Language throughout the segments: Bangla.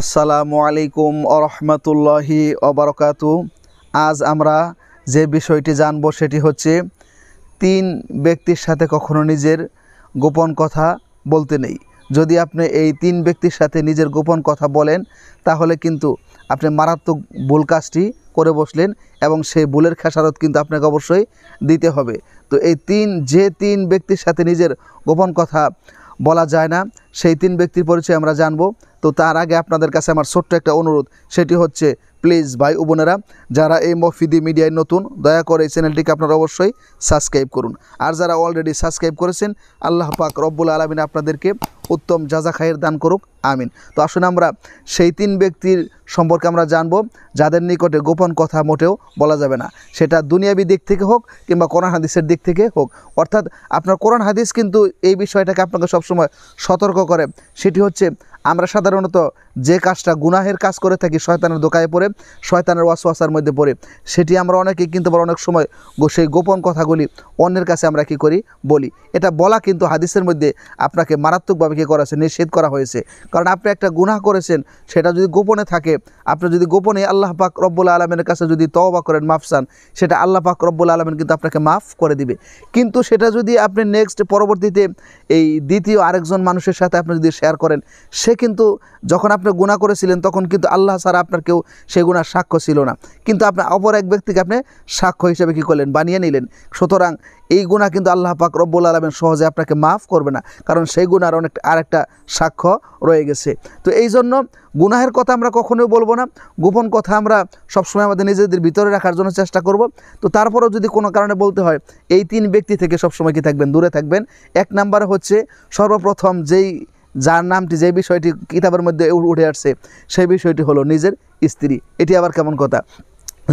আসসালামু আলাইকুম আরহামতুল্লাহি অবরকাতু আজ আমরা যে বিষয়টি জানব সেটি হচ্ছে তিন ব্যক্তির সাথে কখনো নিজের গোপন কথা বলতে নেই যদি আপনি এই তিন ব্যক্তির সাথে নিজের গোপন কথা বলেন তাহলে কিন্তু আপনি মারাত্মক ভুল কাজটি করে বসলেন এবং সেই ভুলের খেসারত কিন্তু আপনাকে অবশ্যই দিতে হবে তো এই তিন যে তিন ব্যক্তির সাথে নিজের গোপন কথা বলা যায় না সেই তিন ব্যক্তির পরিচয় আমরা জানব তো তার আগে আপনাদের কাছে আমার ছোট্ট একটা অনুরোধ সেটি হচ্ছে প্লিজ ভাই ও বোনেরা যারা এই মফিদি মিডিয়ায় নতুন দয়া করে এই চ্যানেলটিকে আপনারা অবশ্যই সাবস্ক্রাইব করুন আর যারা অলরেডি সাবস্ক্রাইব করেছেন আল্লাহ পাক রব্বুল আলমিন আপনাদেরকে উত্তম যাজা খাইয়ের দান করুক আমিন তো আসুন আমরা সেই তিন ব্যক্তির সম্পর্কে আমরা জানব যাদের নিকটে গোপন কথা মোটেও বলা যাবে না সেটা দুনিয়াবি দিক থেকে হোক কিংবা কোরআন হাদিসের দিক থেকে হোক অর্থাৎ আপনার কোরআন হাদিস কিন্তু এই বিষয়টাকে আপনাকে সবসময় সতর্ক করে সেটি হচ্ছে আমরা সাধারণত যে কাজটা গুনাহের কাজ করে থাকি শয়তানের দোকায় পড়ে শয়তানের ওয়াসওয়াসার মধ্যে পড়ে সেটি আমরা অনেকেই কিন্তু আবার অনেক সময় সেই গোপন কথাগুলি অন্যের কাছে আমরা কি করি বলি এটা বলা কিন্তু হাদিসের মধ্যে আপনাকে মারাত্মকভাবে কী করা হয়েছে নিষেধ করা হয়েছে কারণ আপনি একটা গুনাহ করেছেন সেটা যদি গোপনে থাকে আপনি যদি গোপনে আল্লাহ পাক রব্বুল আলমের কাছে যদি তওবা করেন মাফসান সেটা আল্লাহ পাক রব্বুল আলমেন কিন্তু আপনাকে মাফ করে দিবে কিন্তু সেটা যদি আপনি নেক্সট পরবর্তীতে এই দ্বিতীয় আরেকজন মানুষের সাথে আপনি যদি শেয়ার করেন সে কিন্তু যখন আপনি গুণা করেছিলেন তখন কিন্তু আল্লাহ ছাড়া আপনার কেউ সেই গুণার সাক্ষ্য ছিল না কিন্তু আপনি অপর এক ব্যক্তিকে আপনি সাক্ষ্য হিসেবে কী করলেন বানিয়ে নিলেন সুতরাং এই গুণা কিন্তু আল্লাহ পাক রব্বুল আলমেন সহজে আপনাকে মাফ করবে না কারণ সেই গুণার অনেক আর একটা সাক্ষ্য রয়ে গেছে তো এই জন্য গুনাহের কথা আমরা কখনোই বলবো না গোপন কথা আমরা সবসময় আমাদের নিজেদের ভিতরে রাখার জন্য চেষ্টা করব তো তারপরেও যদি কোনো কারণে বলতে হয় এই তিন ব্যক্তি থেকে সবসময় কি থাকবেন দূরে থাকবেন এক নাম্বার হচ্ছে সর্বপ্রথম যেই যার নামটি যে বিষয়টি কিতাবের মধ্যে উঠে আসছে সেই বিষয়টি হলো নিজের স্ত্রী এটি আবার কেমন কথা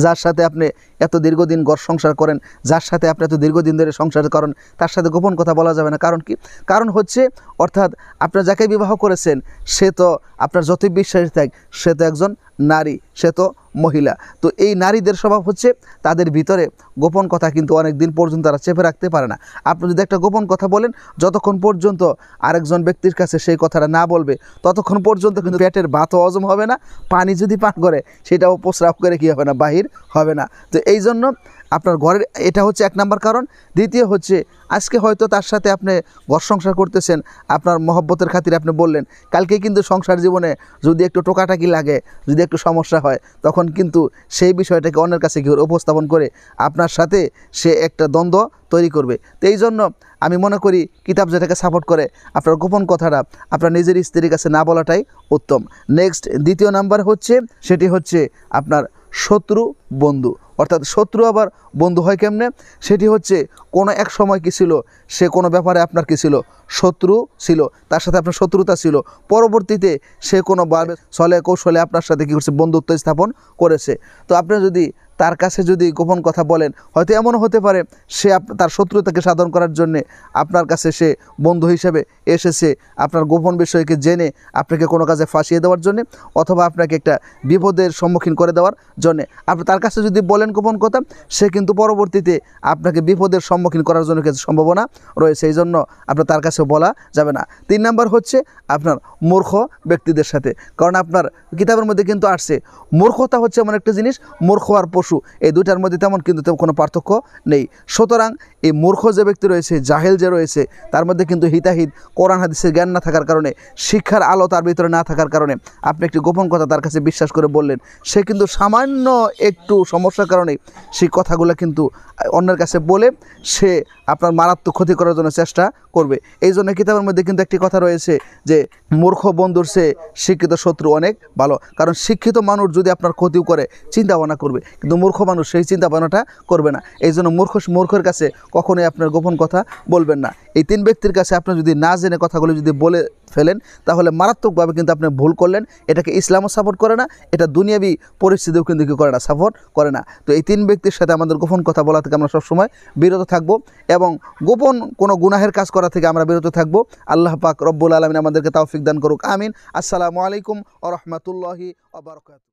যার সাথে আপনি এত দীর্ঘদিন গড় সংসার করেন যার সাথে আপনি এত দীর্ঘদিন ধরে সংসার করেন তার সাথে গোপন কথা বলা যাবে না কারণ কি কারণ হচ্ছে অর্থাৎ আপনার যাকে বিবাহ করেছেন সে তো আপনার যতই বিশ্বাস থাক সে তো একজন নারী সে তো মহিলা তো এই নারীদের স্বভাব হচ্ছে তাদের ভিতরে গোপন কথা কিন্তু অনেক দিন পর্যন্ত তারা চেপে রাখতে পারে না আপনি যদি একটা গোপন কথা বলেন যতক্ষণ পর্যন্ত আরেকজন ব্যক্তির কাছে সেই কথাটা না বলবে ততক্ষণ পর্যন্ত কিন্তু পেটের ভাতও হজম হবে না পানি যদি পান করে সেটাও প্রস্রাব করে কী হবে না বাহির হবে না তো এই জন্য আপনার ঘরের এটা হচ্ছে এক নাম্বার কারণ দ্বিতীয় হচ্ছে আজকে হয়তো তার সাথে আপনি ঘর সংসার করতেছেন আপনার মহব্বতের খাতিরে আপনি বললেন কালকে কিন্তু সংসার জীবনে যদি একটু টোকাটাকি লাগে যদি একটু সমস্যা হয় তখন কিন্তু সেই বিষয়টাকে অন্যের কাছে কি উপস্থাপন করে আপনার সাথে সে একটা দ্বন্দ্ব তৈরি করবে তো এই জন্য আমি মনে করি কিতাব যেটাকে সাপোর্ট করে আপনার গোপন কথাটা আপনার নিজের স্ত্রীর কাছে না বলাটাই উত্তম নেক্সট দ্বিতীয় নাম্বার হচ্ছে সেটি হচ্ছে আপনার শত্রু বন্ধু অর্থাৎ শত্রু আবার বন্ধু হয় কেমনে সেটি হচ্ছে কোনো এক সময় কী ছিল সে কোনো ব্যাপারে আপনার কী ছিল শত্রু ছিল তার সাথে আপনার শত্রুতা ছিল পরবর্তীতে সে কোনো সলে কৌশলে আপনার সাথে কী করছে বন্ধুত্ব স্থাপন করেছে তো আপনি যদি তার কাছে যদি গোপন কথা বলেন হয়তো এমনও হতে পারে সে তার শত্রুতাকে সাধন করার জন্যে আপনার কাছে সে বন্ধু হিসেবে এসেছে আপনার গোপন বিষয়কে জেনে আপনাকে কোনো কাজে ফাঁসিয়ে দেওয়ার জন্যে অথবা আপনাকে একটা বিপদের সম্মুখীন করে দেওয়ার জন্যে আপনি তার কাছে যদি বলেন গোপন কথা সে কিন্তু পরবর্তীতে আপনাকে বিপদের সম্মুখীন করার জন্য কিছু সম্ভাবনা রয়েছে এই জন্য আপনার তার কাছে বলা যাবে না তিন নাম্বার হচ্ছে আপনার মূর্খ ব্যক্তিদের সাথে কারণ আপনার কিতাবের মধ্যে কিন্তু আসছে মূর্খতা হচ্ছে এমন একটা জিনিস মূর্খ আর পশু এই দুইটার মধ্যে তেমন কিন্তু তেমন কোনো পার্থক্য নেই সুতরাং এই মূর্খ যে ব্যক্তি রয়েছে জাহেল যে রয়েছে তার মধ্যে কিন্তু হিতাহিত কোরআন হাদিসের জ্ঞান না থাকার কারণে শিক্ষার আলো তার ভিতরে না থাকার কারণে আপনি একটি গোপন কথা তার কাছে বিশ্বাস করে বললেন সে কিন্তু সামান্য একটু সমস্যার কারণে সেই কথাগুলো কিন্তু অন্যের কাছে বলে সে আপনার মারাত্মক ক্ষতি করার জন্য চেষ্টা করবে এই জন্য কিতাবের মধ্যে কিন্তু একটি কথা রয়েছে যে মূর্খ বন্ধুর সে শিক্ষিত শত্রু অনেক ভালো কারণ শিক্ষিত মানুষ যদি আপনার ক্ষতিও করে চিন্তা ভাবনা করবে কিন্তু কিন্তু মূর্খ মানুষ সেই চিন্তা ভাবনাটা করবে না এই জন্য মূর্খ মূর্খের কাছে কখনোই আপনার গোপন কথা বলবেন না এই তিন ব্যক্তির কাছে আপনি যদি না জেনে কথাগুলো যদি বলে ফেলেন তাহলে মারাত্মকভাবে কিন্তু আপনি ভুল করলেন এটাকে ইসলামও সাপোর্ট করে না এটা দুনিয়াবি পরিস্থিতিও কিন্তু কী করে না সাপোর্ট করে না তো এই তিন ব্যক্তির সাথে আমাদের গোপন কথা বলা থেকে আমরা সবসময় বিরত থাকব এবং গোপন কোনো গুনাহের কাজ করা থেকে আমরা বিরত থাকব আল্লাহ পাক রব্বুল আলমিন আমাদেরকে তাওফিক দান করুক আমিন আসসালামু আলাইকুম আ রহমতুল্লাহি আবরকাত